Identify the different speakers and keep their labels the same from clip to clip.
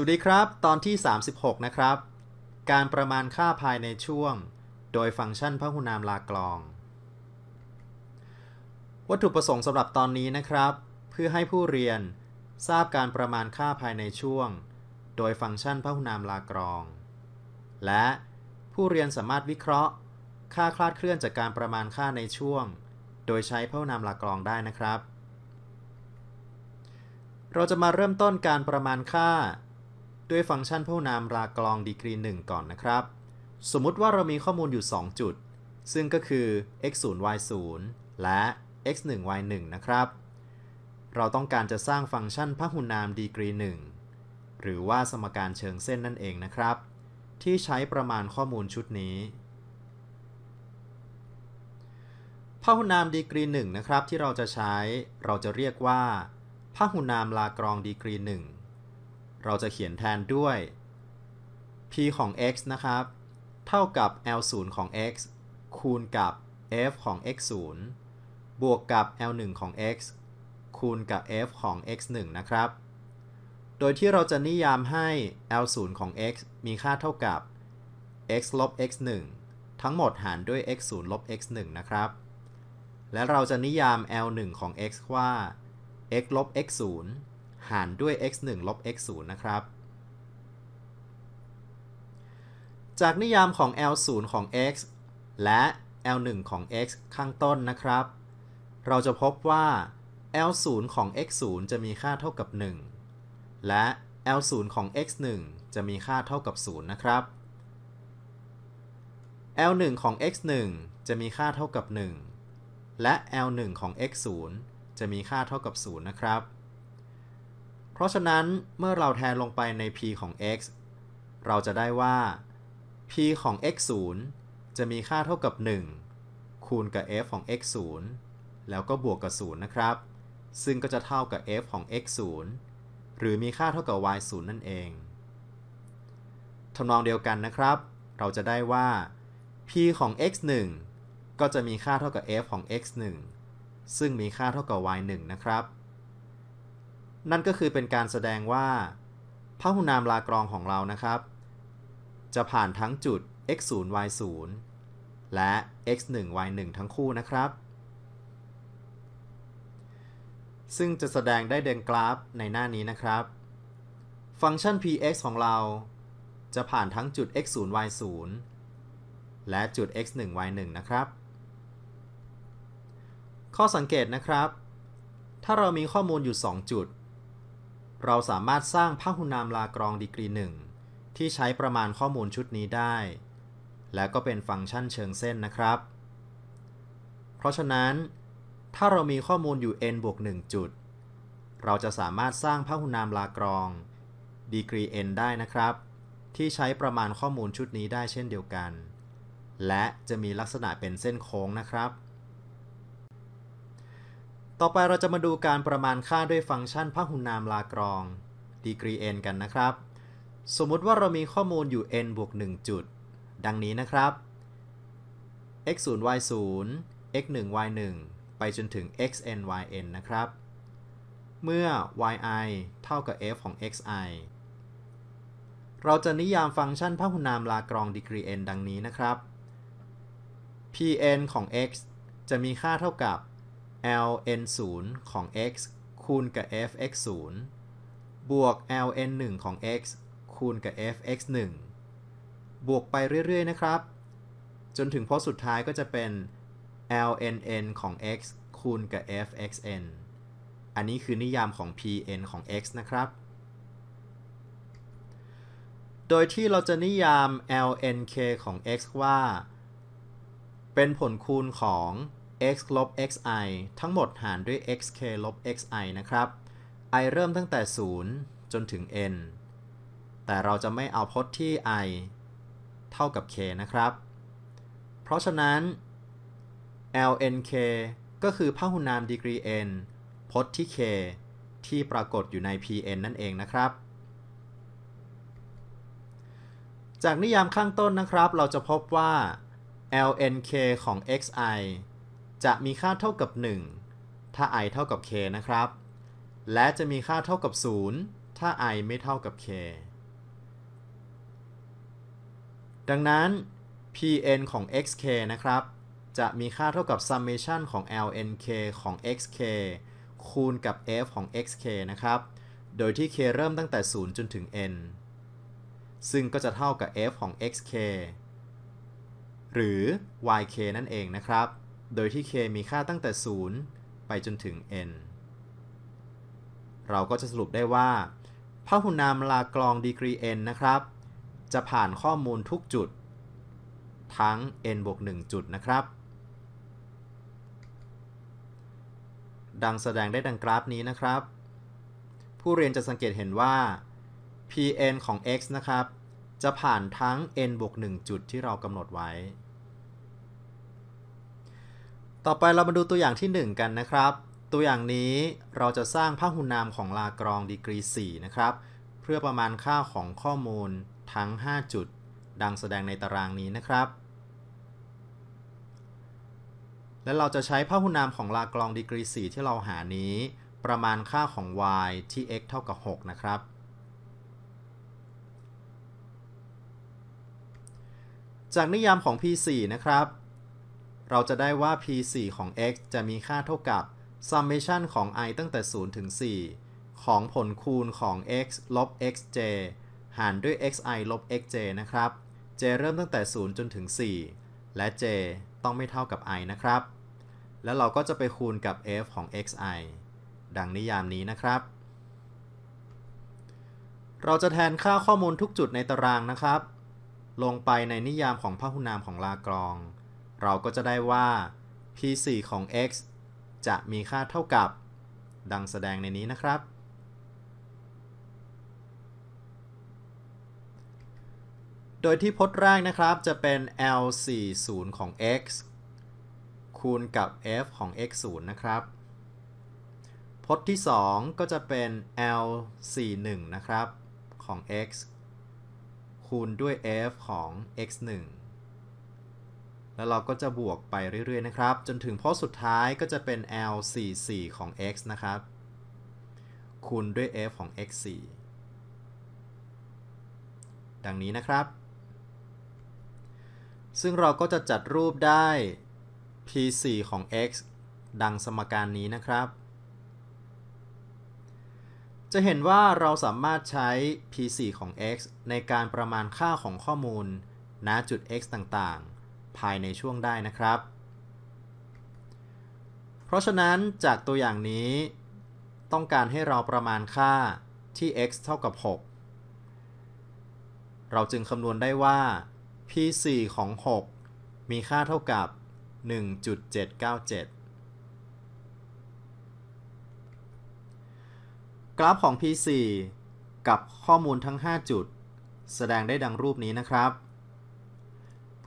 Speaker 1: สวัสดีครับ ตอนที่ 36 นะครับ การประมาณค่าภายในช่วง โดยฟังก์ชันพหุนามลากรอง วัตถุประสงค์สำหรับตอนนี้นะครับ เพื่อให้ผู้เรียนทราบการประมาณค่าภายในช่วง โดยฟังก์ชันพหุนามลากรอง และผู้เรียนสามารถวิเคราะห์ ค่าคลาดเคลื่อนจากการประมาณค่าในช่วง โดยใช้พหุนามลากรองได้นะครับ เราจะมาเริ่มต้นการประมาณค่าด้วยฟังก์ชันพหุนามรากลองดีกรี 1 ก่อนนะครับ สมมุติว่าเรามีข้อมูลอยู่ 2 จุด ซึ่งก็คือ x 0 y 0และ x 1 y 1นะครับ เราต้องการจะสร้างฟังก์ชันพหุนามดีกรี 1 หรือว่าสมการเชิงเส้นนั่นเองนะครับ ที่ใช้ประมาณข้อมูลชุดนี้ พหุนามดีกรี1นะครับที่เราจะใช้ เราจะเรียกว่า พหุนามลากรองดีกรี 1เราจะเขียนแทนด้วย p ของ x นะครับ เท่ากับ l 0ของ x คูณกับ f ของ x 0บวกกับ l 1ของ x คูณกับ f ของ x 1นะครับ โดยที่เราจะนิยามให้ l 0ของ x มีค่าเท่ากับ x ลบ x 1ทั้งหมดหารด้วย x 0ลบ x 1นะครับ และเราจะนิยาม l 1ของ x ว่า x ลบ x 0หารด้วย x 1ลบ x 0นะครับ จากนิยามของ l 0ของ x และ l 1ของ x ข้างต้นนะครับ เราจะพบว่า l 0ของ x 0จะมีค่าเท่ากับ 1 และ l 0ของ x 1จะมีค่าเท่ากับ 0 นะครับ l 1ของ x 1จะมีค่าเท่ากับ 1 และ l 1ของ x 0จะมีค่าเท่ากับ0นะครับเพราะฉะนั้นเมื่อเราแทนลงไปใน p ของ x เราจะได้ว่า p ของ x 0จะมีค่าเท่ากับ 1 คูณกับ f ของ x 0แล้วก็บวกกับ 0 นะครับ ซึ่งก็จะเท่ากับ f ของ x 0หรือมีค่าเท่ากับ y 0 นั่นเองทำนองเดียวกันนะครับ เราจะได้ว่า p ของ x 1 ก็จะมีค่าเท่ากับ f ของ x 1 ซึ่งมีค่าเท่ากับ y 1นะครับนั่นก็คือเป็นการแสดงว่า พหุนามลากรองของเรานะครับ จะผ่านทั้งจุด x 0 y 0และ x 1 y 1ทั้งคู่นะครับ ซึ่งจะแสดงได้เดงกราฟในหน้านี้นะครับ ฟังก์ชัน px ของเรา จะผ่านทั้งจุด x 0 y 0และจุด x 1 y 1นะครับ ข้อสังเกตนะครับ ถ้าเรามีข้อมูลอยู่ 2 จุดเราสามารถสร้างพหุนามลากรองดีกรีหนึ่งที่ใช้ประมาณข้อมูลชุดนี้ได้ และก็เป็นฟังก์ชันเชิงเส้นนะครับ เพราะฉะนั้นถ้าเรามีข้อมูลอยู่ n บวก1จุด เราจะสามารถสร้างพหุนามลากรองดีกรี n ได้นะครับ ที่ใช้ประมาณข้อมูลชุดนี้ได้เช่นเดียวกัน และจะมีลักษณะเป็นเส้นโค้งนะครับต่อไปเราจะมาดูการประมาณค่าด้วยฟังก์ชันพหุนามลากรองดีกรี n กันนะครับ สมมุติว่าเรามีข้อมูลอยู่ n บวก1จุด ดังนี้นะครับ x 0 y 0 x 1 y 1ไปจนถึง x n y n นะครับ เมื่อ y i เท่ากับ f ของ x i เราจะนิยามฟังก์ชันพหุนามลากรองดีกรี n ดังนี้นะครับ p n ของ x จะมีค่าเท่ากับ ln 0ของ x คูณกับ f(x) 0บวก ln 1ของ x คูณกับ f(x) 1บวกไปเรื่อยๆนะครับ จนถึงพจน์สุดท้ายก็จะเป็น ln n ของ x คูณกับ f(x) n อันนี้คือนิยามของ pn ของ x นะครับ โดยที่เราจะนิยาม ln k ของ x ว่า เป็นผลคูณของ x ลบ xi ทั้งหมดหารด้วย xk ลบ xi นะครับ i เริ่มตั้งแต่ 0 จนถึง n แต่เราจะไม่เอาพจน์ที่ i เท่ากับ k นะครับ เพราะฉะนั้น lnk ก็คือพหุนามดีกรี n พจน์ที่ k ที่ปรากฏอยู่ใน pn นั่นเองนะครับ จากนิยามข้างต้นนะครับ เราจะพบว่า lnk ของ xi จะมีค่าเท่ากับ 1 ถ้า i เท่ากับ k นะครับ และจะมีค่าเท่ากับ 0 ถ้า i ไม่เท่ากับ k ดังนั้น pn ของ xk นะครับ จะมีค่าเท่ากับ summation ของ lnk ของ xk คูณกับ f ของ xk นะครับ โดยที่ k เริ่มตั้งแต่ 0 จนถึง n ซึ่งก็จะเท่ากับ f ของ xk หรือ yk นั่นเองนะครับโดยที่ k มีค่าตั้งแต่ 0 ไปจนถึง n เราก็จะสรุปได้ว่าพหุนามลากรองดีกรี n นะครับ จะผ่านข้อมูลทุกจุด ทั้ง n บวก 1 จุดนะครับ ดังแสดงได้ดังกราฟนี้นะครับ ผู้เรียนจะสังเกตเห็นว่า pn ของ x นะครับ จะผ่านทั้ง n บวก 1 จุดที่เรากำหนดไว้ต่อไปเรามาดูตัวอย่างที่ 1 กันนะครับ ตัวอย่างนี้เราจะสร้างพหุนามของลากรองดีกรี4นะครับ เพื่อประมาณค่าของข้อมูลทั้ง5จุดดังแสดงในตารางนี้นะครับ และเราจะใช้พหุนามของลากรองดีกรี4ที่เราหานี้ ประมาณค่าของ y ที่ x เท่ากับ 6 นะครับ จากนิยามของ P4 นะครับเราจะได้ว่า p 4ของ x จะมีค่าเท่ากับ summation ของ i ตั้งแต่ 0 ถึง 4 ของผลคูณของ x ลบ xj หารด้วย xi ลบ xj นะครับ j เริ่มตั้งแต่ 0 จนถึง 4 และ j ต้องไม่เท่ากับ i นะครับ แล้วเราก็จะไปคูณกับ f ของ xi ดังนิยามนี้นะครับ เราจะแทนค่าข้อมูลทุกจุดในตารางนะครับ ลงไปในนิยามของพหุนามของลากรองเราก็จะได้ว่า p4 ของ x จะมีค่าเท่ากับ ดังแสดงในนี้นะครับ โดยที่พจน์แรกนะครับจะเป็น l40 ของ x คูณกับ f ของ x 0นะครับ พจน์ที่ 2 ก็จะเป็น l 4 1นะครับของ x คูณด้วย f ของ x 1แล้วเราก็จะบวกไปเรื่อย ๆ นะครับ จนถึงโพอสุดท้ายก็จะเป็น l 4 4ของ x นะครับ คูณด้วย f ของ x 4ดังนี้นะครับ ซึ่งเราก็จะจัดรูปได้ p 4ของ x ดังสมการนี้นะครับ จะเห็นว่าเราสามารถใช้ p 4ของ x ในการประมาณค่าของข้อมูลณจุด x ต่าง ๆภายในช่วงได้นะครับ เพราะฉะนั้นจากตัวอย่างนี้ต้องการให้เราประมาณค่าที่ x เท่ากับ 6 เราจึงคำนวณได้ว่า p4 ของ 6 มีค่าเท่ากับ 1.797 กราฟของ P4 กับข้อมูลทั้ง 5 จุด แสดงได้ดังรูปนี้นะครับ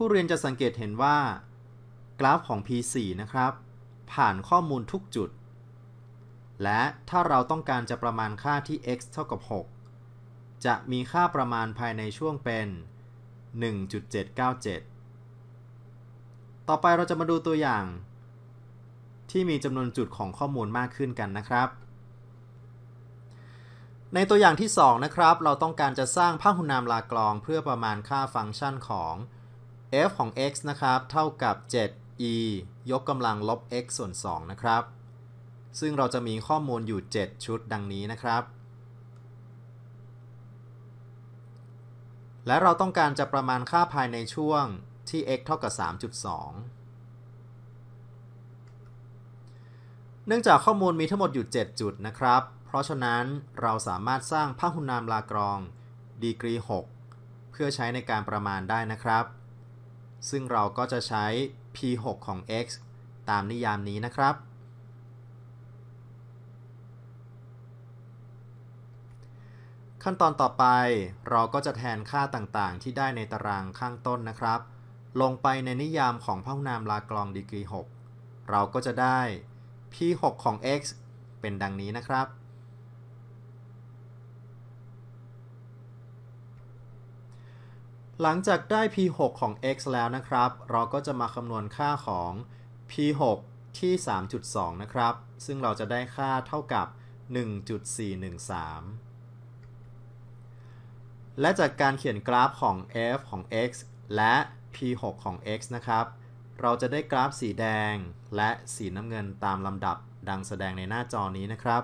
Speaker 1: ผู้เรียนจะสังเกตเห็นว่า กราฟของ P4 นะครับ ผ่านข้อมูลทุกจุด และถ้าเราต้องการจะประมาณค่าที่ x เท่ากับ 6 จะมีค่าประมาณภายในช่วงเป็น 1.797 ต่อไปเราจะมาดูตัวอย่างที่มีจำนวนจุดของข้อมูลมากขึ้นกันนะครับ ในตัวอย่างที่ 2 นะครับ เราต้องการจะสร้างพหุนามลากลองเพื่อประมาณค่าฟังก์ชันของ f ของ x นะครับ เท่ากับ 7e ยกกำลังลบ x ส่วน 2 นะครับ ซึ่งเราจะมีข้อมูลอยู่ 7 ชุด ดังนี้นะครับ และเราต้องการจะประมาณค่าภายในช่วงที่ x เท่ากับ 3.2 เนื่องจากข้อมูลมีทั้งหมดอยู่ 7 จุดนะครับ เพราะฉะนั้นเราสามารถสร้างพหุนามลากรองดีกรี 6 เพื่อใช้ในการประมาณได้นะครับซึ่งเราก็จะใช้ p6 ของ x ตามนิยามนี้นะครับ ขั้นตอนต่อไปเราก็จะแทนค่าต่าง ๆ ที่ได้ในตารางข้างต้นนะครับ ลงไปในนิยามของพหุนามลากรองดีกรี 6 เราก็จะได้ p6 ของ x เป็นดังนี้นะครับหลังจากได้ p6 ของ x แล้วนะครับ เราก็จะมาคำนวณค่าของ p6 ที่ 3.2 นะครับ ซึ่งเราจะได้ค่าเท่ากับ 1.413 และจากการเขียนกราฟของ f ของ x และ p6 ของ x นะครับ เราจะได้กราฟสีแดงและสีน้ำเงินตามลำดับ ดังแสดงในหน้าจอนี้นะครับ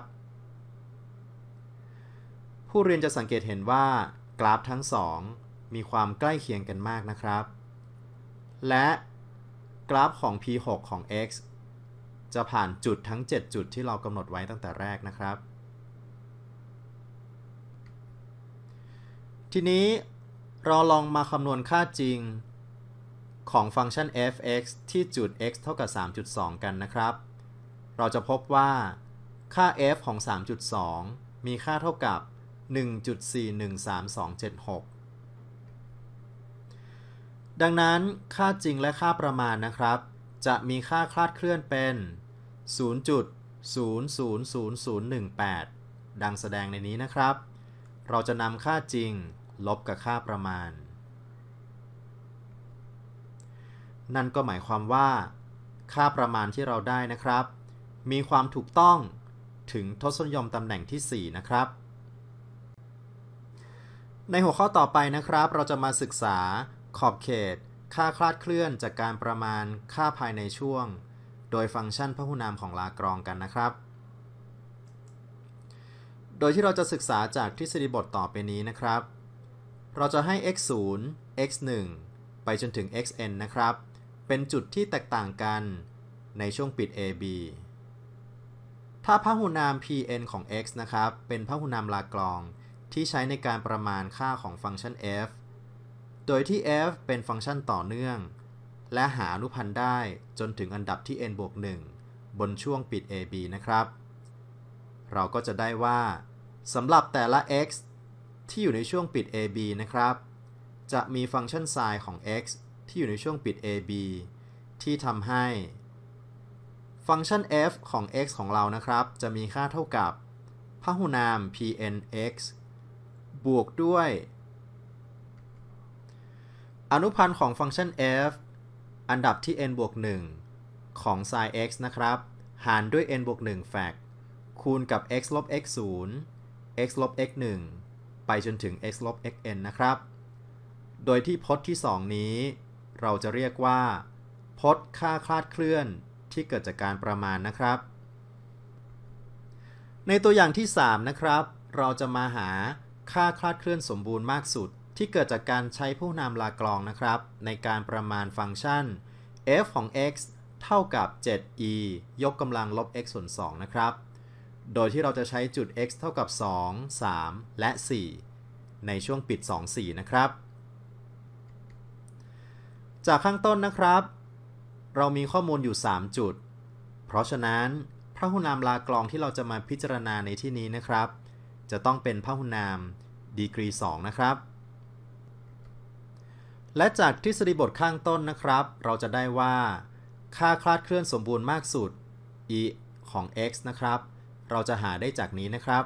Speaker 1: ผู้เรียนจะสังเกตเห็นว่า กราฟทั้งสองมีความใกล้เคียงกันมากนะครับ และกราฟของ p6 ของ x จะผ่านจุดทั้ง 7 จุดที่เรากำหนดไว้ตั้งแต่แรกนะครับ ทีนี้เราลองมาคำนวณค่าจริงของฟังก์ชัน f(x) ที่จุด x เท่ากับ 3.2 กันนะครับ เราจะพบว่าค่า f ของ 3.2 มีค่าเท่ากับ 1.413276ดังนั้นค่าจริงและค่าประมาณนะครับ จะมีค่าคลาดเคลื่อนเป็น 0.000018 ดังแสดงในนี้นะครับ เราจะนำค่าจริงลบกับค่าประมาณ นั่นก็หมายความว่า ค่าประมาณที่เราได้นะครับ มีความถูกต้องถึงทศนิยมตำแหน่งที่ 4 นะครับ ในหัวข้อต่อไปนะครับ เราจะมาศึกษาขอบเขตค่าคลาดเคลื่อนจากการประมาณค่าภายในช่วง โดยฟังก์ชันพหุนามของลากรองกันนะครับ โดยที่เราจะศึกษาจากทฤษฎีบทต่อไปนี้นะครับ เราจะให้ x 0 x 1ไปจนถึง xn นะครับ เป็นจุดที่แตกต่างกันในช่วงปิด ab ถ้าพหุนาม pn ของ x นะครับ เป็นพหุนามลากรอง ที่ใช้ในการประมาณค่าของฟังก์ชัน f โดยที่ f เป็นฟังก์ชันต่อเนื่อง และหาอนุพันธ์ได้จนถึงอันดับที่ n บวก 1 บนช่วงปิด ab นะครับ เราก็จะได้ว่าสำหรับแต่ละ x ที่อยู่ในช่วงปิด ab นะครับ จะมีฟังก์ชัน sin ของ x ที่อยู่ในช่วงปิด ab ที่ทำให้ ฟังก์ชัน f ของ x ของเรานะครับ จะมีค่าเท่ากับ พหุนาม pnx บวกด้วยอนุพันธ์ของฟังก์ชัน f อันดับที่ n บวก 1 ของ sin x นะครับ หารด้วย n บวก 1แฟกคูณกับ x ลบ x 0 x ลบ x 1ไปจนถึง x ลบ x n นะครับ โดยที่พจน์ที่ 2 นี้เราจะเรียกว่า พจน์ค่าคลาดเคลื่อนที่เกิดจากการประมาณนะครับ ในตัวอย่างที่3นะครับเราจะมาหาค่าคลาดเคลื่อนสมบูรณ์มากสุดที่เกิดจากการใช้ผู้นำลากรองนะครับ ในการประมาณฟังก์ชัน f ของ x เท่ากับ 7e ยกกำลังลบ x ส่วน2นะครับ โดยที่เราจะใช้จุด x เท่ากับ2 3 และ 4 ในช่วงปิด2 4 นะครับ จากข้างต้นนะครับ เรามีข้อมูลอยู่ 3 จุด เพราะฉะนั้นพระหุนามลากรองที่เราจะมาพิจารณาในที่นี้นะครับ จะต้องเป็นพระหุนามดีกรี 2 นะครับและจากทฤษฎีบทข้างต้นนะครับ เราจะได้ว่า ค่าคลาดเคลื่อนสมบูรณ์มากสุด e ของ x นะครับ เราจะหาได้จากนี้นะครับ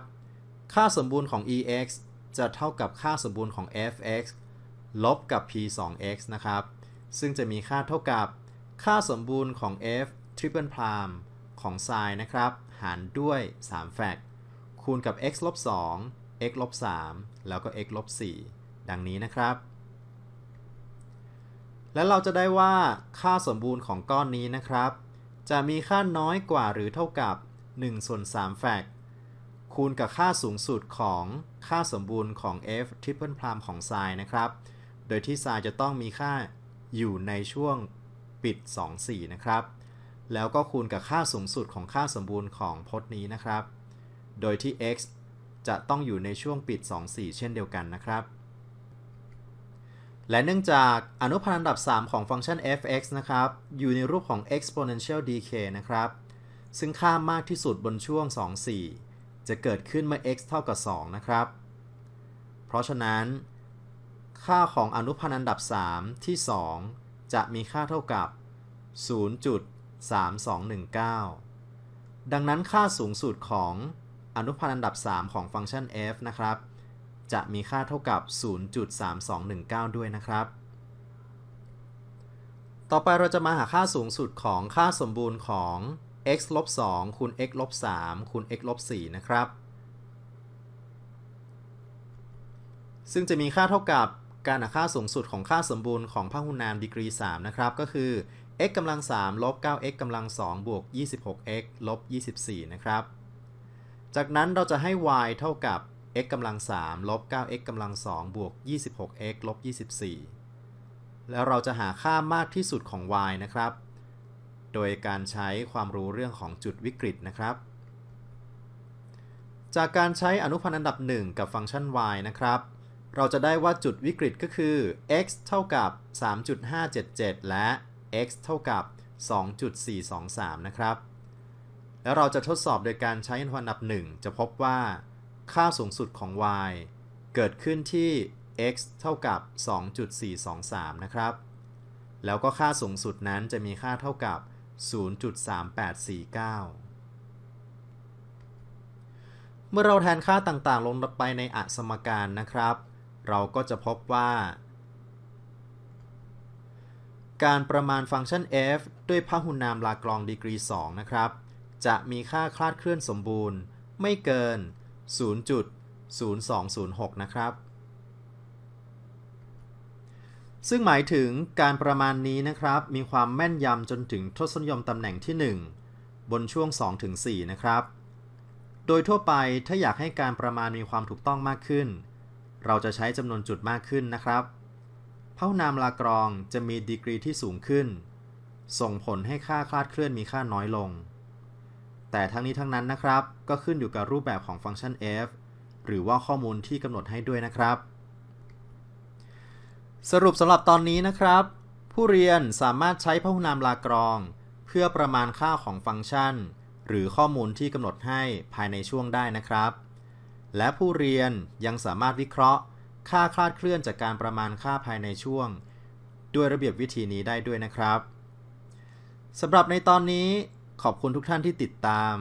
Speaker 1: ค่าสมบูรณ์ของ ex จะเท่ากับค่าสมบูรณ์ของ fx ลบกับ p 2x นะครับ ซึ่งจะมีค่าเท่ากับ ค่าสมบูรณ์ของ f ทริปเปิลพ m าของไซน์นะครับ หารด้วย 3 แฟกคูณกับ x ลบ2 x ลบ3แล้วก็ x ลบ4ดังนี้นะครับและเราจะได้ว่าค่าสมบูรณ์ของก้อนนี้นะครับ จะมีค่าน้อยกว่าหรือเท่ากับ1ส่วน3แฟกคูณกับค่าสูงสุดของค่าสมบูรณ์ของ f ทริปเปิลพรามของไซน์นะครับ โดยที่ไซน์จะต้องมีค่าอยู่ในช่วงปิด24 นะครับ แล้วก็คูณกับค่าสูงสุดของค่าสมบูรณ์ของพจน์นี้นะครับ โดยที่ x จะต้องอยู่ในช่วงปิด 24 เช่นเดียวกันนะครับและเนื่องจากอนุพันธ์อันดับ 3 ของฟังก์ชัน f(x) นะครับ อยู่ในรูปของ exponential decay นะครับ ซึ่งค่ามากที่สุดบนช่วง 2 4 จะเกิดขึ้นเมื่อ x เท่ากับ 2 นะครับ เพราะฉะนั้น ค่าของอนุพันธ์อันดับ 3 ที่ 2 จะมีค่าเท่ากับ 0.3219 ดังนั้นค่าสูงสุดของอนุพันธ์อันดับ 3 ของฟังก์ชัน f นะครับจะมีค่าเท่ากับ 0.3219 ด้วยนะครับ ต่อไปเราจะมาหาค่าสูงสุดของค่าสมบูรณ์ของ x ลบ 2 คูณ x ลบ 3 คูณ x ลบ4นะครับ ซึ่งจะมีค่าเท่ากับการหาค่าสูงสุดของค่าสมบูรณ์ของพหุนามดีกรี 3 นะครับ ก็คือ x กำลัง 3 ลบ 9x กำลัง2บวก 26x ลบ 24 นะครับ จากนั้นเราจะให้ y เท่ากับ x กำลัง3ลบ9 x กำลัง2บวก26 x ลบ24 แล้วเราจะหาค่ามากที่สุดของ y นะครับ โดยการใช้ความรู้เรื่องของจุดวิกฤตนะครับ จากการใช้อนุพันธ์อันดับ1กับฟังก์ชัน y นะครับ เราจะได้ว่าจุดวิกฤตก็คือ x เท่ากับ3.577 และ x เท่ากับ2.423นะครับ แล้วเราจะทดสอบโดยการใช้อนุพันธ์อันดับ1จะพบว่าค่าสูงสุดของ y เกิดขึ้นที่ x เท่ากับ 2.423 นะครับ แล้วก็ค่าสูงสุดนั้นจะมีค่าเท่ากับ 0.3849 เมื่อเราแทนค่าต่าง ๆ ลงไปในอสมการนะครับ เราก็จะพบว่า การประมาณฟังก์ชัน f ด้วยพหุนามลากรองดีกรี2นะครับ จะมีค่าคลาดเคลื่อนสมบูรณ์ ไม่เกิน0.3849 0.0206 นะครับ ซึ่งหมายถึงการประมาณนี้นะครับมีความแม่นยำจนถึงทศนิยมตำแหน่งที่ 1 บนช่วง 2-4 นะครับ โดยทั่วไปถ้าอยากให้การประมาณมีความถูกต้องมากขึ้น เราจะใช้จำนวนจุดมากขึ้นนะครับเพ้านามลากรองจะมีดีกรีที่สูงขึ้น ส่งผลให้ค่า คลาดเคลื่อนมีค่าน้อยลงแต่ทั้งนี้ทั้งนั้นนะครับ ก็ขึ้นอยู่กับรูปแบบของฟังก์ชัน f หรือว่าข้อมูลที่กำหนดให้ด้วยนะครับ สรุปสำหรับตอนนี้นะครับ ผู้เรียนสามารถใช้พหุนามลากรอง เพื่อประมาณค่าของฟังก์ชัน หรือข้อมูลที่กำหนดให้ภายในช่วงได้นะครับ และผู้เรียนยังสามารถวิเคราะห์ ค่าคลาดเคลื่อนจากการประมาณค่าภายในช่วง ด้วยระเบียบวิธีนี้ได้ด้วยนะครับสำหรับในตอนนี้ขอบคุณทุกท่านที่ติดตาม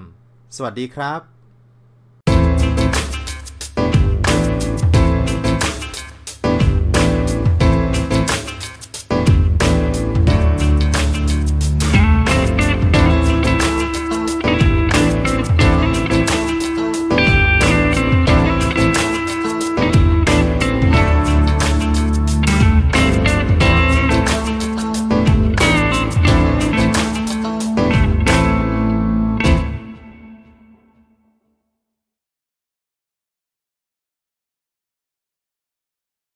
Speaker 1: สวัสดีครับ